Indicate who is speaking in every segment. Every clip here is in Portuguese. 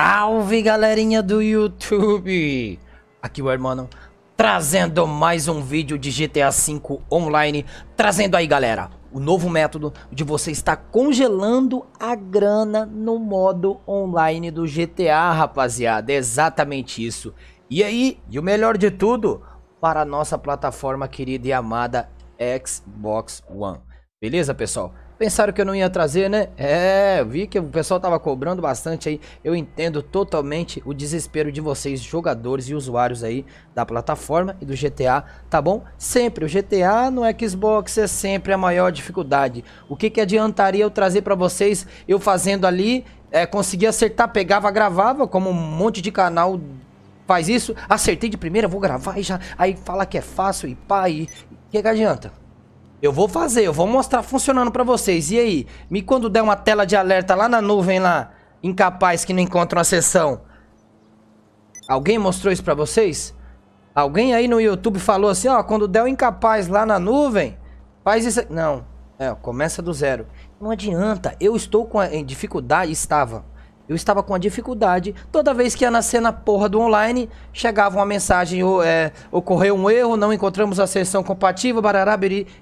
Speaker 1: Salve galerinha do YouTube! Aqui o Hermano trazendo mais um vídeo de GTA V Online, trazendo aí galera o novo método de você estar congelando a grana no modo online do GTA, rapaziada, é exatamente isso. E aí, e o melhor de tudo, para a nossa plataforma querida e amada Xbox One. Beleza, pessoal? Pensaram que eu não ia trazer, né? É, vi que o pessoal tava cobrando bastante aí. Eu entendo totalmente o desespero de vocês, jogadores e usuários aí da plataforma e do GTA, tá bom? Sempre, o GTA no Xbox é sempre a maior dificuldade. O que que adiantaria eu trazer para vocês, eu fazendo ali, é, conseguia acertar, pegava, gravava, como um monte de canal faz isso, acertei de primeira, vou gravar e já, aí fala que é fácil e pá, e o que que adianta? Eu vou fazer, eu vou mostrar funcionando pra vocês. E aí? Me quando der uma tela de alerta lá na nuvem lá, incapaz que não encontra uma sessão. Alguém mostrou isso pra vocês? Alguém aí no YouTube falou assim, ó, quando der o um incapaz lá na nuvem, faz isso... Não, é, começa do zero. Não adianta, eu estou com dificuldade, estava eu estava com uma dificuldade. Toda vez que ia na cena porra do online, chegava uma mensagem: ou, é, ocorreu um erro, não encontramos a sessão compatível, barará,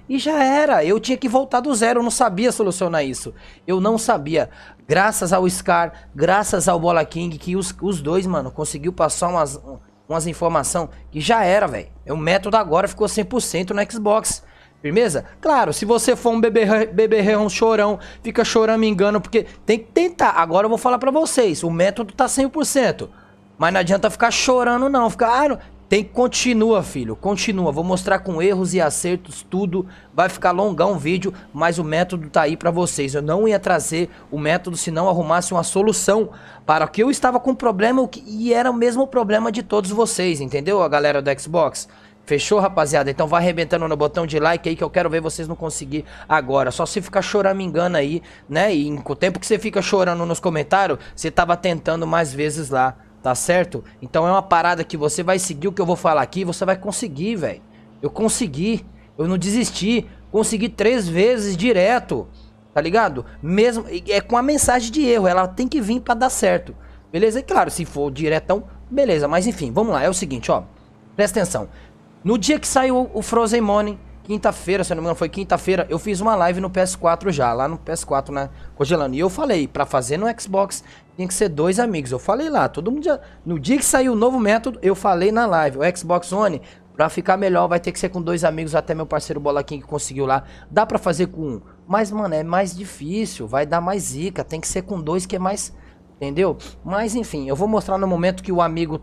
Speaker 1: E já era. Eu tinha que voltar do zero. Eu não sabia solucionar isso. Eu não sabia. Graças ao Scar, graças ao Bola King, que os, os dois, mano, conseguiu passar umas, umas informações que já era, velho. É o método agora ficou 100% no Xbox. Firmeza? Claro, se você for um bebê, bebê chorão, fica chorando, me engano, porque tem que tentar. Agora eu vou falar para vocês, o método tá 100%. Mas não adianta ficar chorando não, ficar... Ah, não. Tem que continua, filho, continua. Vou mostrar com erros e acertos tudo. Vai ficar longão o vídeo, mas o método tá aí para vocês. Eu não ia trazer o método se não arrumasse uma solução para que eu estava com problema e era o mesmo problema de todos vocês, entendeu? A galera do Xbox. Fechou, rapaziada? Então vai arrebentando no botão de like aí que eu quero ver vocês não conseguir agora. Só se ficar choramingando aí, né? E com o tempo que você fica chorando nos comentários, você tava tentando mais vezes lá, tá certo? Então é uma parada que você vai seguir o que eu vou falar aqui você vai conseguir, velho. Eu consegui. Eu não desisti. Consegui três vezes direto, tá ligado? Mesmo... É com a mensagem de erro. Ela tem que vir pra dar certo. Beleza? E claro, se for diretão, beleza. Mas enfim, vamos lá. É o seguinte, ó. Presta atenção. No dia que saiu o Frozen Money, quinta-feira, se eu não me engano, foi quinta-feira, eu fiz uma live no PS4 já, lá no PS4, né? Congelando. E eu falei, para fazer no Xbox tinha que ser dois amigos. Eu falei lá, todo mundo já. No dia que saiu o novo método, eu falei na live, o Xbox One. Pra ficar melhor, vai ter que ser com dois amigos, até meu parceiro Bolaquim que conseguiu lá. Dá para fazer com um. Mas, mano, é mais difícil, vai dar mais zica. Tem que ser com dois, que é mais. Entendeu? Mas, enfim, eu vou mostrar no momento que o amigo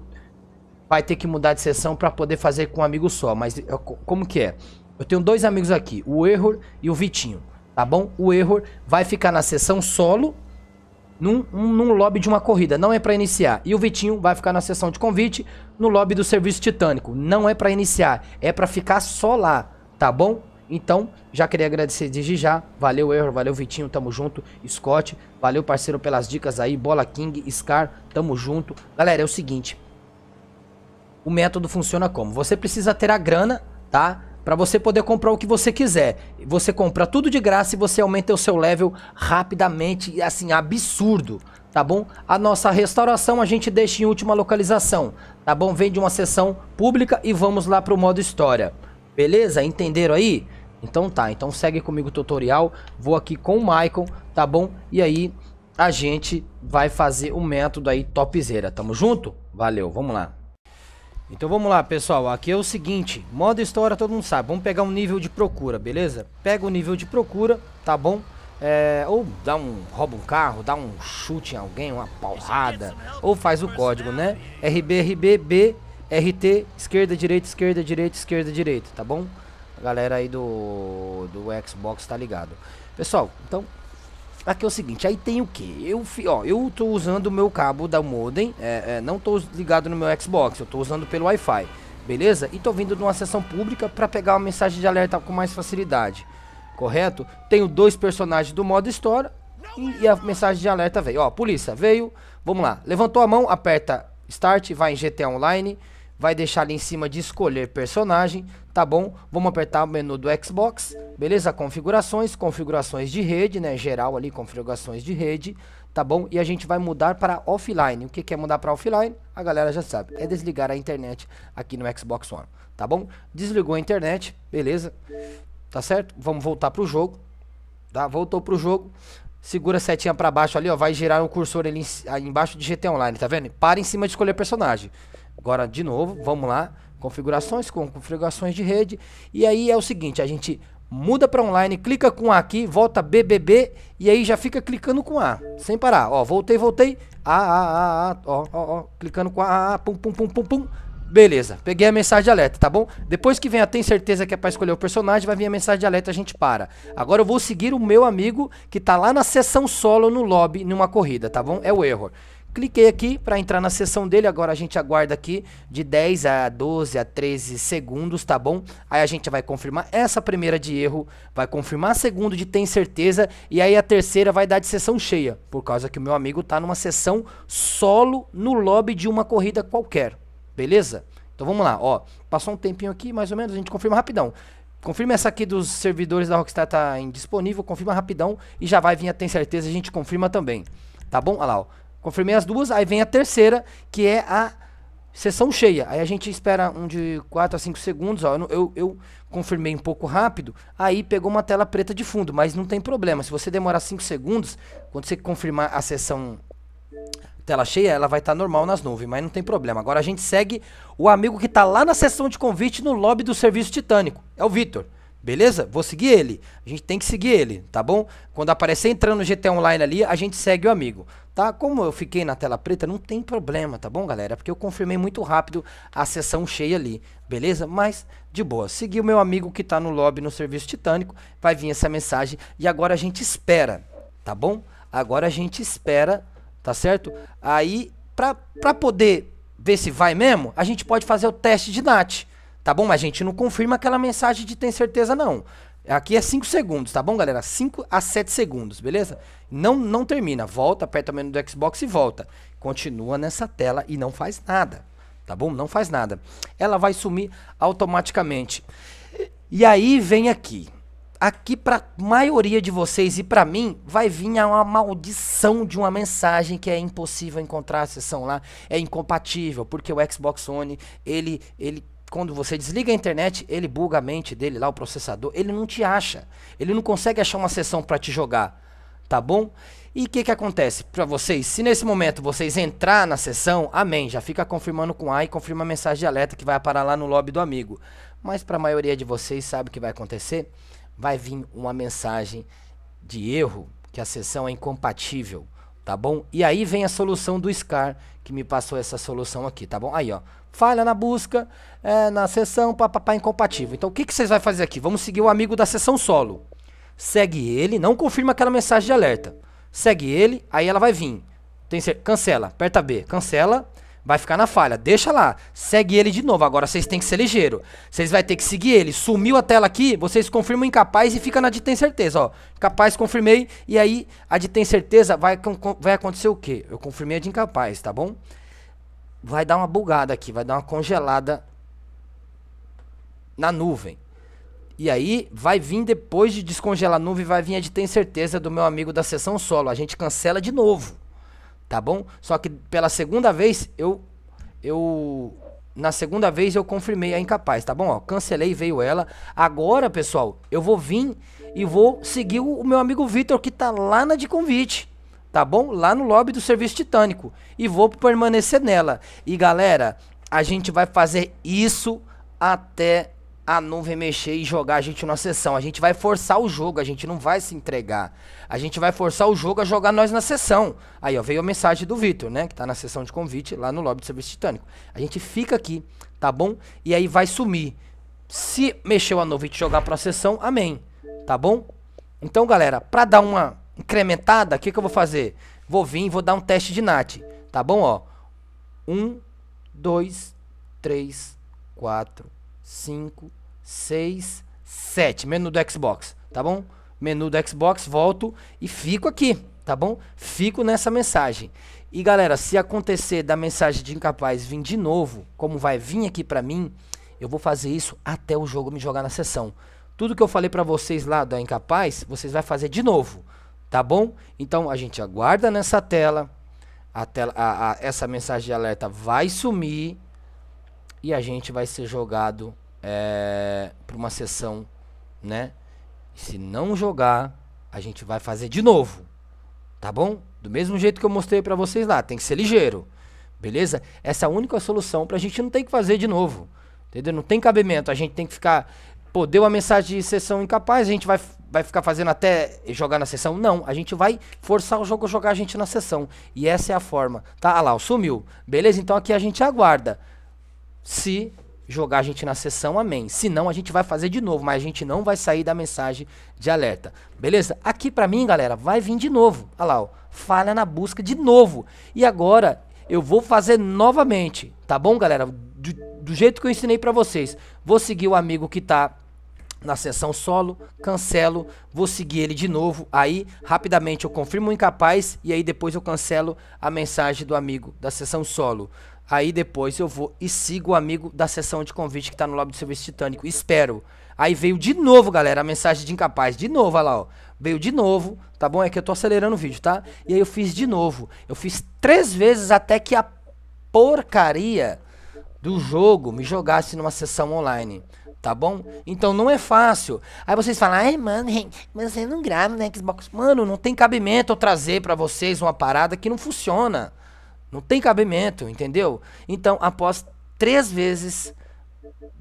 Speaker 1: vai ter que mudar de sessão para poder fazer com um amigo só. Mas é, como que é? Eu tenho dois amigos aqui, o Error e o Vitinho, tá bom? O Error vai ficar na sessão solo, num, um, num lobby de uma corrida, não é para iniciar. E o Vitinho vai ficar na sessão de convite, no lobby do serviço titânico, não é para iniciar, é para ficar só lá, tá bom? Então, já queria agradecer desde já. Valeu, Error, valeu, Vitinho, tamo junto. Scott, valeu, parceiro, pelas dicas aí. Bola King, Scar, tamo junto. Galera, é o seguinte, o método funciona como? Você precisa ter a grana, tá? Para você poder comprar o que você quiser. Você compra tudo de graça e você aumenta o seu level rapidamente, assim, absurdo, tá bom? A nossa restauração a gente deixa em última localização, tá bom? Vem de uma sessão pública e vamos lá para o modo história. Beleza? Entenderam aí? Então tá, então segue comigo o tutorial, vou aqui com o Michael, tá bom? E aí a gente vai fazer o método aí topzera. Tamo junto? Valeu, vamos lá. Então vamos lá, pessoal. Aqui é o seguinte, modo história todo mundo sabe. Vamos pegar um nível de procura, beleza? Pega o nível de procura, tá bom? É, ou dá um, rouba um carro, dá um chute em alguém, uma porrada, ou faz o código, né? RB, RB, B, RT, esquerda, direita, esquerda, direita, esquerda, direita, tá bom? A galera aí do, do Xbox tá ligado. Pessoal, então Aqui é o seguinte, aí tem o que? Eu, ó, eu tô usando o meu cabo da modem, é, é, não tô ligado no meu Xbox, eu tô usando pelo Wi-Fi, beleza? E tô vindo de uma sessão pública para pegar uma mensagem de alerta com mais facilidade, correto? Tenho dois personagens do modo história e, e a mensagem de alerta veio. Ó, polícia, veio, vamos lá, levantou a mão, aperta Start, vai em GTA Online, vai deixar ali em cima de escolher personagem, tá bom? Vamos apertar o menu do Xbox, beleza? Configurações, configurações de rede, né? Geral ali, configurações de rede, tá bom? E a gente vai mudar para offline. O que, é mudar para offline? A galera já sabe, é desligar a internet aqui no Xbox One, tá bom? Desligou a internet, beleza? Tá certo? Vamos voltar para o jogo, tá? Voltou o jogo. Segura a setinha para baixo ali, ó, vai girar o um cursor ali em, embaixo de GT Online, tá vendo? Para em cima de escolher personagem. Agora, de novo, vamos lá configurações, com configurações de rede. E aí é o seguinte, a gente muda para online, clica com A aqui, volta BBB e aí já fica clicando com A, sem parar. Ó, voltei, voltei, A, A, A, A, ó, ó, ó, clicando com A, A, pum, pum, pum, pum, pum. Beleza, peguei a mensagem de alerta, tá bom? Depois que vem a tem certeza que é pra escolher o personagem, vai vir a mensagem de alerta, a gente para. Agora eu vou seguir o meu amigo que tá lá na sessão solo no lobby, numa corrida, tá bom? É o erro. Cliquei aqui para entrar na sessão dele, agora a gente aguarda aqui de 10 a 12 a 13 segundos, tá bom? Aí a gente vai confirmar essa primeira de erro, vai confirmar a segunda de tem certeza e aí a terceira vai dar de sessão cheia, por causa que o meu amigo tá numa sessão solo no lobby de uma corrida qualquer, beleza? Então vamos lá, ó, passou um tempinho aqui, mais ou menos, a gente confirma rapidão. Confirma essa aqui dos servidores da Rockstar tá indisponível, confirma rapidão e já vai vir a tem certeza, a gente confirma também. Tá bom? Olha lá, ó. Confirmei as duas, aí vem a terceira, que é a sessão cheia. Aí a gente espera um de 4 a 5 segundos, ó, eu, eu confirmei um pouco rápido, aí pegou uma tela preta de fundo, mas não tem problema. Se você demorar 5 segundos, quando você confirmar a sessão tela cheia, ela vai estar tá normal nas nuvens, mas não tem problema. Agora a gente segue o amigo que está lá na sessão de convite no lobby do serviço titânico, é o Vitor. Beleza? Vou seguir ele. A gente tem que seguir ele, tá bom? Quando aparecer entrando no GT Online ali, a gente segue o amigo, tá? Como eu fiquei na tela preta, não tem problema, tá bom, galera? Porque eu confirmei muito rápido a sessão cheia ali, beleza? Mas, de boa. Segui o meu amigo que tá no lobby no serviço titânico, vai vir essa mensagem e agora a gente espera, tá bom? Agora a gente espera, tá certo? Aí, pra, pra poder ver se vai mesmo, a gente pode fazer o teste de NAT. Tá bom? Mas a gente não confirma aquela mensagem de tem certeza, não. Aqui é 5 segundos, tá bom, galera? 5 a 7 segundos, beleza? Não, não termina. Volta, aperta o menu do Xbox e volta. Continua nessa tela e não faz nada, tá bom? Não faz nada. Ela vai sumir automaticamente. E aí vem aqui. Aqui pra maioria de vocês e para mim vai vir uma maldição de uma mensagem que é impossível encontrar a sessão lá, é incompatível, porque o Xbox One, ele ele quando você desliga a internet, ele buga a mente dele lá, o processador, ele não te acha. Ele não consegue achar uma sessão para te jogar, tá bom? E o que, que acontece para vocês? Se nesse momento vocês entrar na sessão, amém, já fica confirmando com A e confirma a mensagem de alerta que vai parar lá no lobby do amigo. Mas para a maioria de vocês, sabe o que vai acontecer? Vai vir uma mensagem de erro, que a sessão é incompatível, tá bom? E aí vem a solução do Scar, que me passou essa solução aqui, tá bom? Aí, ó, falha na busca, é, na sessão, papapá, incompatível. Então o que, que vocês vão fazer aqui? Vamos seguir o amigo da sessão solo. Segue ele, não confirma aquela mensagem de alerta. Segue ele, aí ela vai vir. Tem cancela, aperta B, cancela, vai ficar na falha. Deixa lá, segue ele de novo. Agora vocês têm que ser ligeiro. Vocês vão ter que seguir ele. Sumiu a tela aqui, vocês confirmam incapaz e fica na de tem certeza. Ó, capaz, confirmei. E aí a de tem certeza vai, vai acontecer o quê? Eu confirmei a de incapaz, tá bom? vai dar uma bugada aqui, vai dar uma congelada na nuvem. E aí vai vir depois de descongelar a nuvem, vai vir a de ter certeza do meu amigo da sessão solo. A gente cancela de novo. Tá bom? Só que pela segunda vez eu eu na segunda vez eu confirmei a incapaz, tá bom? Ó, cancelei, veio ela. Agora, pessoal, eu vou vir e vou seguir o, meu amigo Vitor que tá lá na de convite tá bom? Lá no lobby do serviço titânico. E vou permanecer nela. E galera, a gente vai fazer isso até a nuvem mexer e jogar a gente na sessão. A gente vai forçar o jogo, a gente não vai se entregar. A gente vai forçar o jogo a jogar nós na sessão. Aí, ó, veio a mensagem do Vitor, né? Que tá na sessão de convite lá no lobby do serviço titânico. A gente fica aqui, tá bom? E aí vai sumir. Se mexeu a nuvem e te jogar pra sessão, amém. Tá bom? Então, galera, pra dar uma incrementada, o que, que eu vou fazer? Vou vir e vou dar um teste de NAT. Tá bom, ó? 1, 2, 3, 4, 5, 6, 7. Menu do Xbox, tá bom? Menu do Xbox, volto e fico aqui, tá bom? Fico nessa mensagem. E galera, se acontecer da mensagem de incapaz vir de novo, como vai vir aqui pra mim, eu vou fazer isso até o jogo me jogar na sessão. Tudo que eu falei pra vocês lá da incapaz, vocês vai fazer de novo. Tá bom? Então a gente aguarda nessa tela. A tela a, a, essa mensagem de alerta vai sumir e a gente vai ser jogado é, eh, para uma sessão, né? Se não jogar, a gente vai fazer de novo, tá bom? Do mesmo jeito que eu mostrei para vocês lá, tem que ser ligeiro, beleza? Essa é a única solução para a gente não ter que fazer de novo, entendeu? Não tem cabimento, a gente tem que ficar pô, deu a mensagem de sessão incapaz, a gente vai, vai ficar fazendo até jogar na sessão? Não, a gente vai forçar o jogo a jogar a gente na sessão. E essa é a forma. Tá, ah lá, sumiu. Beleza? Então aqui a gente aguarda. Se jogar a gente na sessão, amém. Se não, a gente vai fazer de novo, mas a gente não vai sair da mensagem de alerta. Beleza? Aqui pra mim, galera, vai vir de novo. Olha ah lá, ó, falha na busca de novo. E agora eu vou fazer novamente, tá bom, galera? Do, do jeito que eu ensinei pra vocês. Vou seguir o amigo que tá na sessão solo, cancelo, vou seguir ele de novo, aí rapidamente eu confirmo o incapaz e aí depois eu cancelo a mensagem do amigo da sessão solo. Aí depois eu vou e sigo o amigo da sessão de convite que está no lobby do serviço titânico. Espero. Aí veio de novo, galera, a mensagem de incapaz. De novo, olha lá, ó. Veio de novo, tá bom? É que eu tô acelerando o vídeo, tá? E aí eu fiz de novo. Eu fiz três vezes até que a porcaria do jogo me jogasse numa sessão online tá bom? Então não é fácil. Aí vocês falam, ai mano, mas você não grava né Xbox. Mano, não tem cabimento eu trazer para vocês uma parada que não funciona. Não tem cabimento, entendeu? Então, após três vezes,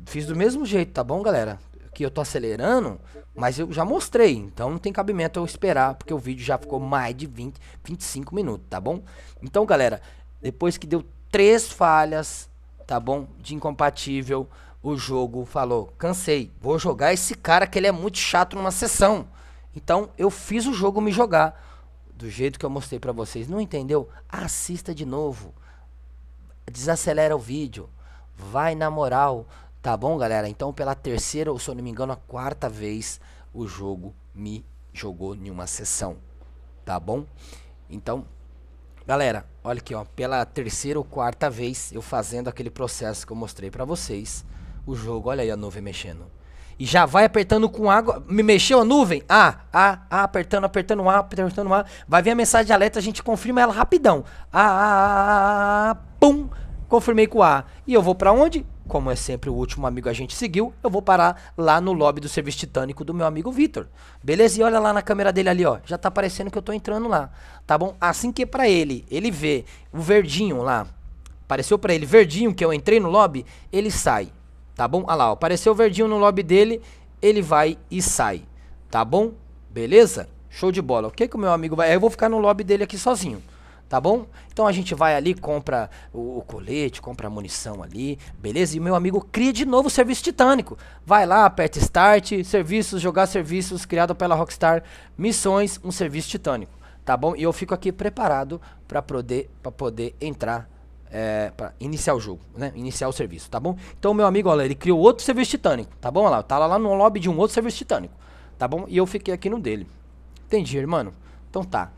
Speaker 1: fiz do mesmo jeito, tá bom, galera? Que eu tô acelerando, mas eu já mostrei, então não tem cabimento eu esperar, porque o vídeo já ficou mais de 20, 25 minutos, tá bom? Então, galera, depois que deu três falhas, tá bom? De incompatível, o jogo falou: cansei, vou jogar esse cara que ele é muito chato numa sessão. Então eu fiz o jogo me jogar. Do jeito que eu mostrei para vocês. Não entendeu? Assista de novo. Desacelera o vídeo. Vai na moral. Tá bom, galera? Então, pela terceira, ou se eu não me engano, a quarta vez, o jogo me jogou em uma sessão. Tá bom? Então, galera, olha aqui, ó. Pela terceira ou quarta vez, eu fazendo aquele processo que eu mostrei para vocês o jogo. Olha aí a nuvem mexendo. E já vai apertando com água. Me mexeu a nuvem? A, ah, A, ah, ah, A, apertando, apertando A, apertando A. Vai vir a mensagem de alerta, a gente confirma ela rapidão. A, A, A, A, pum. Confirmei com A. E eu vou para onde? Como é sempre o último amigo a gente seguiu, eu vou parar lá no lobby do serviço titânico do meu amigo Vitor. Beleza? E olha lá na câmera dele ali, ó. Já tá aparecendo que eu tô entrando lá. Tá bom? Assim que é pra ele, ele vê o verdinho lá. Apareceu para ele verdinho que eu entrei no lobby, ele sai tá bom? Olha lá, ó, apareceu verdinho no lobby dele, ele vai e sai, tá bom? Beleza? Show de bola. O que que o meu amigo vai... Eu vou ficar no lobby dele aqui sozinho, tá bom? Então a gente vai ali, compra o, o colete, compra a munição ali, beleza? E o meu amigo cria de novo o serviço titânico. Vai lá, aperta Start, serviços, jogar serviços, criado pela Rockstar, missões, um serviço titânico, tá bom? E eu fico aqui preparado para poder, pra poder entrar é, para iniciar o jogo, né? Iniciar o serviço, tá bom? Então, meu amigo, olha, ele criou outro serviço titânico, tá bom? Olha lá, tá lá no lobby de um outro serviço titânico, tá bom? E eu fiquei aqui no dele. Entendi, irmão? Então tá.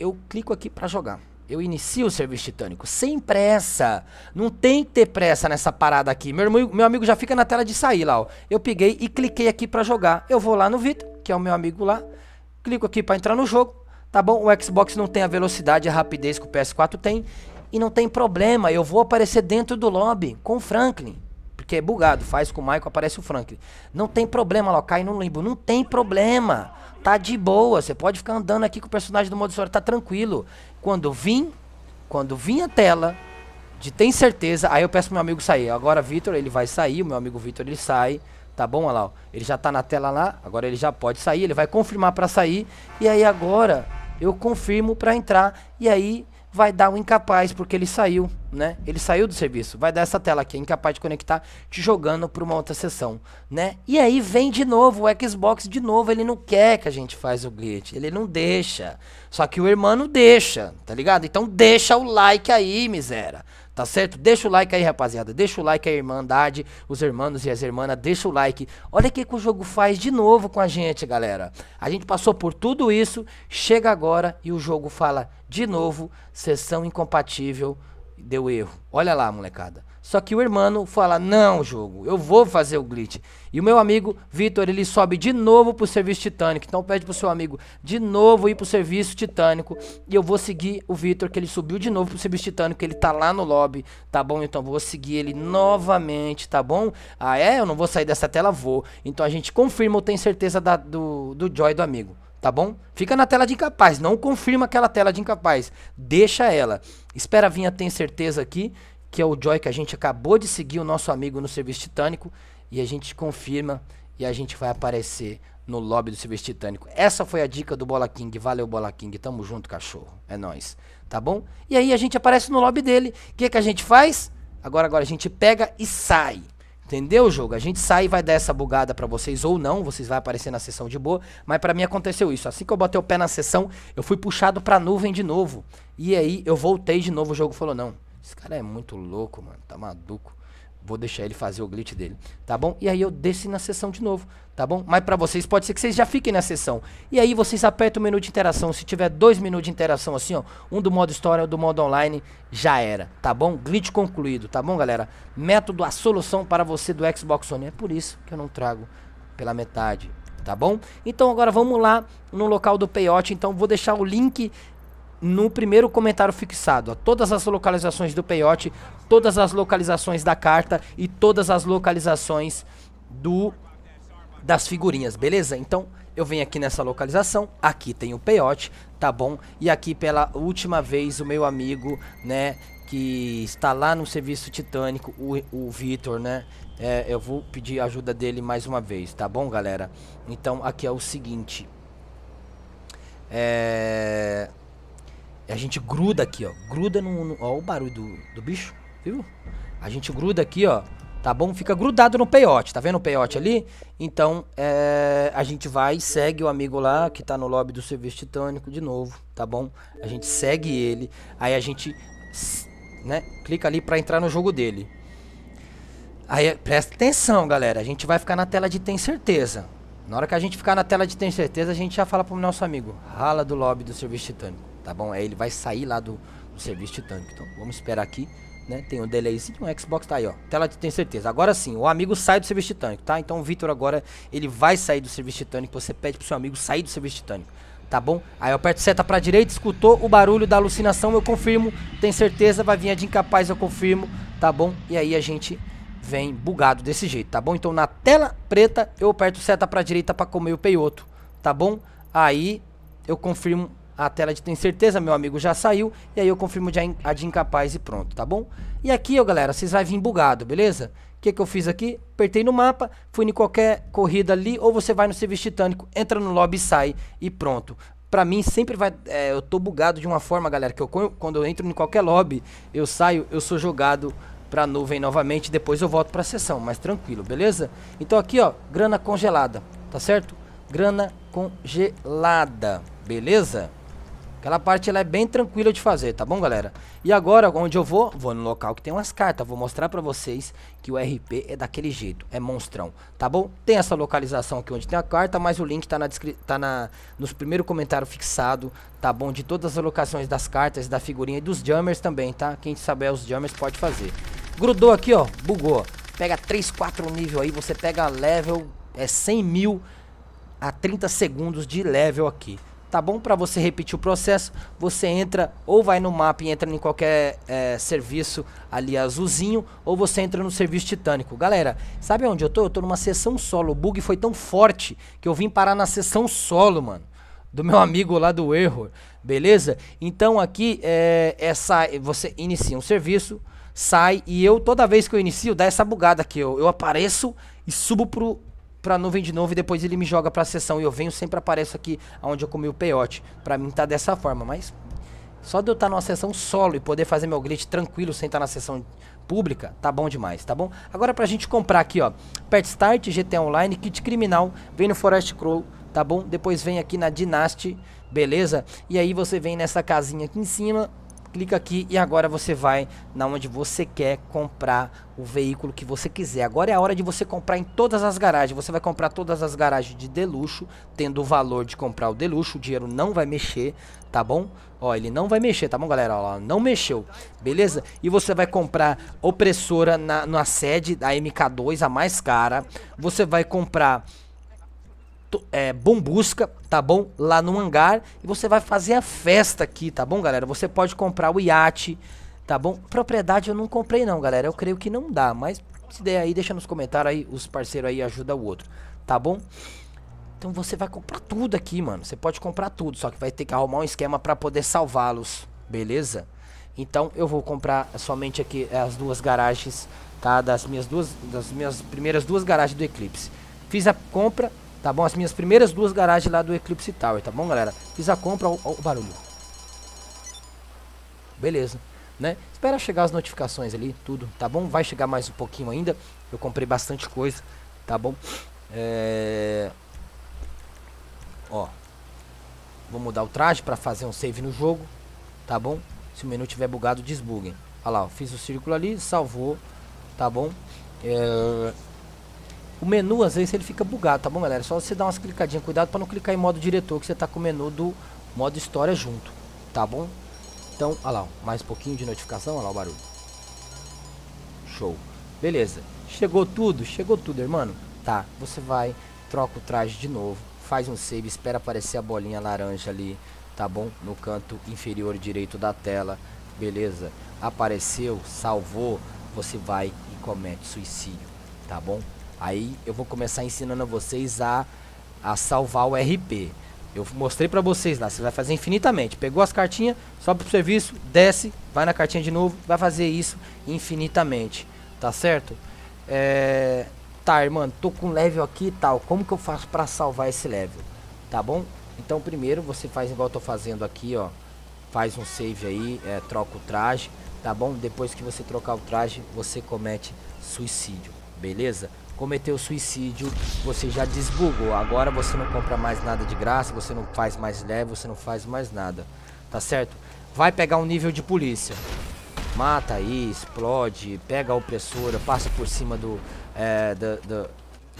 Speaker 1: Eu clico aqui para jogar. Eu inicio o serviço titânico, sem pressa. Não tem que ter pressa nessa parada aqui. Meu, irmão, meu amigo já fica na tela de sair lá, ó. Eu peguei e cliquei aqui para jogar. Eu vou lá no Vitor, que é o meu amigo lá. Clico aqui para entrar no jogo. Tá bom? O Xbox não tem a velocidade e a rapidez que o PS4 tem. E não tem problema, eu vou aparecer dentro do lobby com o Franklin. Porque é bugado, faz com o Michael, aparece o Franklin. Não tem problema, lá, cai no limbo. Não tem problema. Tá de boa, você pode ficar andando aqui com o personagem do modo história, tá tranquilo. Quando vim, quando vim a tela, de tem certeza, aí eu peço pro meu amigo sair. Agora Vitor, ele vai sair, o meu amigo Vitor, ele sai. Tá bom, olha lá, ele já tá na tela lá, agora ele já pode sair, ele vai confirmar para sair. E aí agora eu confirmo para entrar e aí vai dar um incapaz, porque ele saiu, né? Ele saiu do serviço. Vai dar essa tela aqui, incapaz de conectar, te jogando para uma outra sessão, né? E aí vem de novo o Xbox, de novo, ele não quer que a gente faz o glitch, ele não deixa. Só que o irmão deixa, tá ligado? Então deixa o like aí, miséria. Tá certo? Deixa o like aí, rapaziada. Deixa o like aí, Irmandade, os irmãos e as irmãs. Deixa o like. Olha o que, que o jogo faz de novo com a gente, galera. A gente passou por tudo isso, chega agora e o jogo fala de novo: sessão incompatível, deu erro. Olha lá, molecada. Só que o irmão fala: Não, jogo, eu vou fazer o glitch. E o meu amigo Vitor, ele sobe de novo pro serviço titânico. Então pede pro seu amigo de novo ir pro serviço titânico. E eu vou seguir o Vitor, que ele subiu de novo pro serviço titânico. Ele tá lá no lobby, tá bom? Então vou seguir ele novamente, tá bom? Ah, é? Eu não vou sair dessa tela? Vou. Então a gente confirma ou tem certeza da, do, do Joy do amigo tá bom? Fica na tela de incapaz, não confirma aquela tela de incapaz, deixa ela. Espera vir a ter certeza aqui que é o Joy que a gente acabou de seguir, o nosso amigo no serviço titânico, e a gente confirma e a gente vai aparecer no lobby do serviço titânico. Essa foi a dica do Bola King. Valeu, Bola King. Tamo junto, cachorro. É nós, tá bom? E aí a gente aparece no lobby dele. O que, que a gente faz? Agora, agora a gente pega e sai. Entendeu o jogo? A gente sai e vai dar essa bugada para vocês ou não, vocês vai aparecer na sessão de boa, mas para mim aconteceu isso. Assim que eu botei o pé na sessão, eu fui puxado para nuvem de novo. E aí eu voltei de novo, o jogo falou não. Esse cara é muito louco, mano. Tá maduco. Vou deixar ele fazer o glitch dele, tá bom? E aí eu desci na sessão de novo, tá bom? Mas para vocês pode ser que vocês já fiquem na sessão. E aí vocês apertam o menu de interação. Se tiver dois minutos de interação assim, ó, um do modo história, um do modo online, já era, tá bom? Glitch concluído, tá bom, galera? Método, a solução para você do Xbox One. É por isso que eu não trago pela metade, tá bom? Então agora vamos lá no local do Peiote. então vou deixar o link no primeiro comentário fixado. Ó, todas as localizações do peiote, todas as localizações da carta e todas as localizações do das figurinhas, beleza? Então eu venho aqui nessa localização, aqui tem o peiote, tá bom? E aqui pela última vez o meu amigo, né, que está lá no serviço titânico, o, o Vitor, né? É, eu vou pedir ajuda dele mais uma vez, tá bom, galera? Então aqui é o seguinte. É... E a gente gruda aqui, ó. Gruda no. no ó, o barulho do, do bicho, viu? A gente gruda aqui, ó. Tá bom? Fica grudado no peiote. Tá vendo o peiote ali? Então, é, a gente vai e segue o amigo lá que tá no lobby do serviço titânico de novo, tá bom? A gente segue ele. Aí a gente. Né, clica ali pra entrar no jogo dele. Aí, presta atenção, galera. A gente vai ficar na tela de tem certeza. Na hora que a gente ficar na tela de tem certeza, a gente já fala pro nosso amigo. Rala do lobby do serviço titânico tá bom? Aí ele vai sair lá do, do serviço titânico. Então vamos esperar aqui, né? Tem um delayzinho, o Xbox tá aí, ó. Tela tem certeza. Agora sim, o amigo sai do serviço titânico, tá? Então o Vitor agora, ele vai sair do serviço titânico. Você pede pro seu amigo sair do serviço titânico, tá bom? Aí eu aperto seta pra direita, escutou o barulho da alucinação, eu confirmo. Tem certeza, vai vir a de incapaz, eu confirmo, tá bom? E aí a gente vem bugado desse jeito, tá bom? Então na tela preta eu aperto seta pra direita pra comer o peioto, tá bom? Aí eu confirmo a tela de tem certeza, meu amigo, já saiu. E aí eu confirmo de, a de incapaz e pronto, tá bom? E aqui, ó, galera, vocês vai vir bugado, beleza? O que, que eu fiz aqui? Apertei no mapa, fui em qualquer corrida ali, ou você vai no serviço titânico, entra no lobby e sai e pronto. Pra mim sempre vai. É, eu tô bugado de uma forma, galera, que eu, quando eu entro em qualquer lobby, eu saio, eu sou jogado pra nuvem novamente, depois eu volto pra sessão, mas tranquilo, beleza? Então aqui, ó, grana congelada, tá certo? Grana congelada, beleza? Aquela parte ela é bem tranquila de fazer, tá bom, galera? E agora, onde eu vou? Vou no local que tem umas cartas. Vou mostrar pra vocês que o RP é daquele jeito, é monstrão, tá bom? Tem essa localização aqui onde tem a carta, mas o link tá, na tá na, nos primeiros comentários fixado, tá bom? De todas as locações das cartas, da figurinha e dos jammers também, tá? Quem saber os jammers pode fazer. Grudou aqui, ó, bugou. Pega 3, 4 nível aí, você pega level, é 100 mil a 30 segundos de level aqui tá bom? Para você repetir o processo, você entra ou vai no mapa e entra em qualquer é, serviço ali azulzinho, ou você entra no serviço titânico. Galera, sabe onde eu tô? Eu tô numa sessão solo. O bug foi tão forte que eu vim parar na sessão solo, mano. Do meu amigo lá do Error, beleza? Então aqui é, essa, é você inicia um serviço, sai e eu toda vez que eu inicio dá essa bugada aqui. Eu, eu apareço e subo pro pra nuvem de novo e depois ele me joga pra sessão. E eu venho, sempre apareço aqui onde eu comi o peiote. Pra mim tá dessa forma, mas só de eu estar tá numa sessão solo e poder fazer meu glitch tranquilo sem estar tá na sessão pública, tá bom demais, tá bom? Agora pra gente comprar aqui, ó, Pet Start, GTA Online, Kit Criminal, vem no Forest Crow, tá bom? Depois vem aqui na Dynasty, beleza? E aí você vem nessa casinha aqui em cima, clica aqui e agora você vai na onde você quer comprar o veículo que você quiser. Agora é a hora de você comprar em todas as garagens. Você vai comprar todas as garagens de deluxo, tendo o valor de comprar o deluxo, o dinheiro não vai mexer, tá bom? Ó, ele não vai mexer, tá bom, galera? Ó, não mexeu, beleza? E você vai comprar opressora na, na sede da MK2, a mais cara. Você vai comprar é, bombusca, tá bom? Lá no hangar. E você vai fazer a festa aqui, tá bom, galera? Você pode comprar o iate, tá bom? Propriedade eu não comprei não, galera. Eu creio que não dá, mas se der aí, deixa nos comentários aí. Os parceiros aí ajudam o outro, tá bom? Então você vai comprar tudo aqui, mano. Você pode comprar tudo, só que vai ter que arrumar um esquema para poder salvá-los, beleza? Então eu vou comprar somente aqui é, as duas garagens, tá? Das minhas duas, das minhas primeiras duas garagens do Eclipse. Fiz a compra, Tá bom? As minhas primeiras duas garagens lá do Eclipse Tower, tá bom, galera? Fiz a compra, ó, ó, o barulho. Beleza, né? Espera chegar as notificações ali, tudo, tá bom? Vai chegar mais um pouquinho ainda. Eu comprei bastante coisa, tá bom? É... Ó. Vou mudar o traje pra fazer um save no jogo, tá bom? Se o menu tiver bugado, desbuguem. Olha lá, ó, fiz o círculo ali, salvou, tá bom? É... O menu, às vezes, ele fica bugado, tá bom, galera? Só você dar umas clicadinhas, cuidado para não clicar em modo diretor, que você tá com o menu do modo história junto, tá bom? Então, olha lá, mais um pouquinho de notificação, olha lá o barulho. Show. Beleza. Chegou tudo? Chegou tudo, irmão. Tá, você vai, troca o traje de novo, faz um save, espera aparecer a bolinha laranja ali, tá bom? No canto inferior direito da tela, beleza? Apareceu, salvou, você vai e comete suicídio, tá bom? Aí eu vou começar ensinando a vocês a, a salvar o RP. Eu mostrei pra vocês lá, você vai fazer infinitamente. Pegou as cartinhas, sobe pro serviço, desce, vai na cartinha de novo, vai fazer isso infinitamente. Tá certo? É... Tá, irmão. tô com level aqui e tal. Como que eu faço pra salvar esse level? Tá bom? Então primeiro você faz igual eu tô fazendo aqui, ó. Faz um save aí, é, troca o traje, tá bom? Depois que você trocar o traje, você comete suicídio, beleza? cometeu suicídio, você já desbugou. Agora você não compra mais nada de graça, você não faz mais leve, você não faz mais nada. Tá certo? Vai pegar um nível de polícia. Mata aí, explode, pega a opressora, passa por cima do, é, do, do,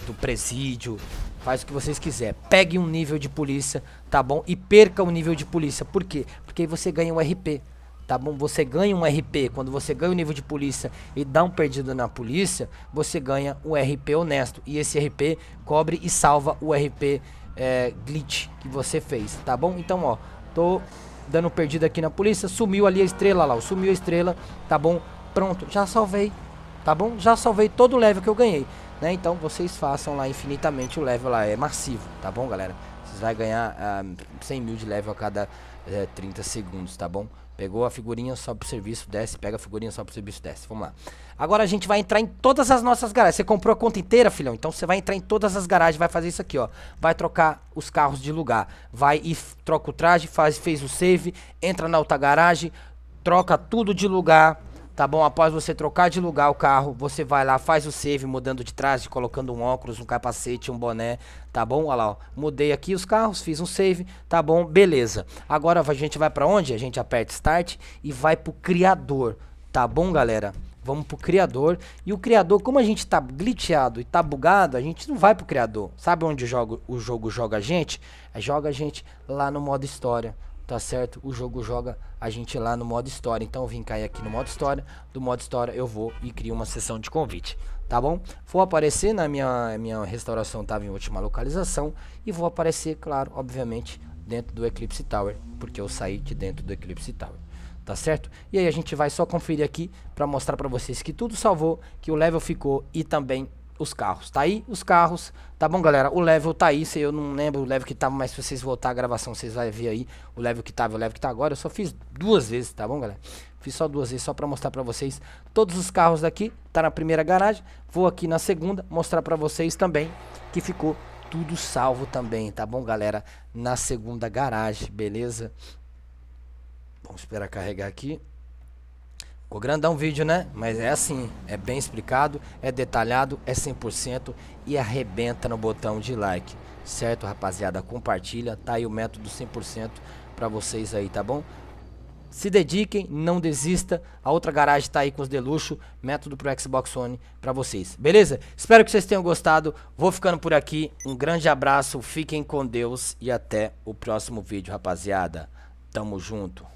Speaker 1: do presídio. Faz o que vocês quiser. Pegue um nível de polícia, tá bom? E perca o nível de polícia. Por quê? Porque aí você ganha o um RP tá bom? Você ganha um RP quando você ganha o nível de polícia e dá um perdido na polícia, você ganha um RP honesto e esse RP cobre e salva o RP é, glitch que você fez, tá bom? Então, ó, tô dando perdido aqui na polícia, sumiu ali a estrela lá, sumiu a estrela, tá bom? Pronto, já salvei, tá bom? Já salvei todo o level que eu ganhei, né? Então vocês façam lá infinitamente o level lá, é massivo, tá bom, galera? Vocês vai ganhar ah, 100 mil de level a cada é, 30 segundos, tá bom? Pegou a figurinha, só pro serviço, desce, pega a figurinha, só pro serviço, desce. Vamos lá. Agora a gente vai entrar em todas as nossas garagens. Você comprou a conta inteira, filhão? Então você vai entrar em todas as garagens, vai fazer isso aqui, ó. Vai trocar os carros de lugar. Vai e troca o traje, faz, fez o save, entra na outra garagem, troca tudo de lugar tá bom? Após você trocar de lugar o carro, você vai lá, faz o save, mudando de traje, colocando um óculos, um capacete, um boné, tá bom? Olha lá, ó. mudei aqui os carros, fiz um save, tá bom? Beleza. Agora a gente vai para onde? A gente aperta Start e vai pro criador, tá bom, galera? Vamos pro criador. E o criador, como a gente tá glitchado e tá bugado, a gente não vai pro criador. Sabe onde o jogo, o jogo joga a gente? É, joga a gente lá no modo história tá certo? O jogo joga a gente lá no modo história. Então vim cair aqui no modo história. Do modo história eu vou e crio uma sessão de convite, tá bom? Vou aparecer na minha, minha restauração, estava em última localização. E vou aparecer, claro, obviamente, dentro do Eclipse Tower. Porque eu saí de dentro do Eclipse Tower. Tá certo? E aí a gente vai só conferir aqui para mostrar para vocês que tudo salvou, que o level ficou e também os carros. Tá aí os carros. Tá bom, galera? O level tá aí. Se eu não lembro o level que tava, tá, mas se vocês voltar a gravação, vocês vão ver aí o level que tava, o level que tá agora. Eu só fiz duas vezes, tá bom, galera? Fiz só duas vezes, só pra mostrar pra vocês todos os carros daqui. Tá na primeira garagem. Vou aqui na segunda mostrar pra vocês também que ficou tudo salvo também, tá bom, galera? Na segunda garagem, beleza? Vamos esperar carregar aqui. Ficou grandão o vídeo, né? Mas é assim, é bem explicado, é detalhado, é 100% e arrebenta no botão de like. Certo, rapaziada? Compartilha, tá aí o método 100% para vocês aí, tá bom? Se dediquem, não desista. A outra garagem tá aí com os deluxo, método pro Xbox One para vocês. Beleza? Espero que vocês tenham gostado. Vou ficando por aqui. Um grande abraço, fiquem com Deus e até o próximo vídeo, rapaziada. Tamo junto.